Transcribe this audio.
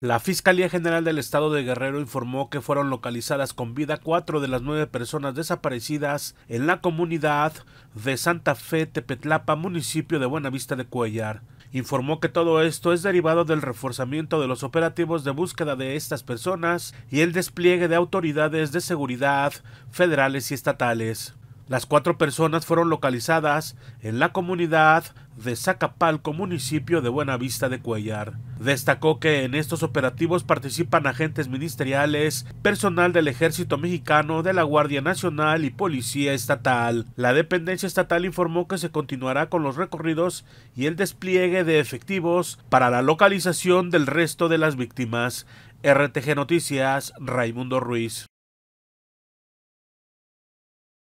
La Fiscalía General del Estado de Guerrero informó que fueron localizadas con vida cuatro de las nueve personas desaparecidas en la comunidad de Santa Fe Tepetlapa, municipio de Buenavista de Cuellar. Informó que todo esto es derivado del reforzamiento de los operativos de búsqueda de estas personas y el despliegue de autoridades de seguridad federales y estatales. Las cuatro personas fueron localizadas en la comunidad de Zacapalco, municipio de Buenavista de Cuellar. Destacó que en estos operativos participan agentes ministeriales, personal del Ejército Mexicano, de la Guardia Nacional y Policía Estatal. La dependencia estatal informó que se continuará con los recorridos y el despliegue de efectivos para la localización del resto de las víctimas. RTG Noticias, Raimundo Ruiz.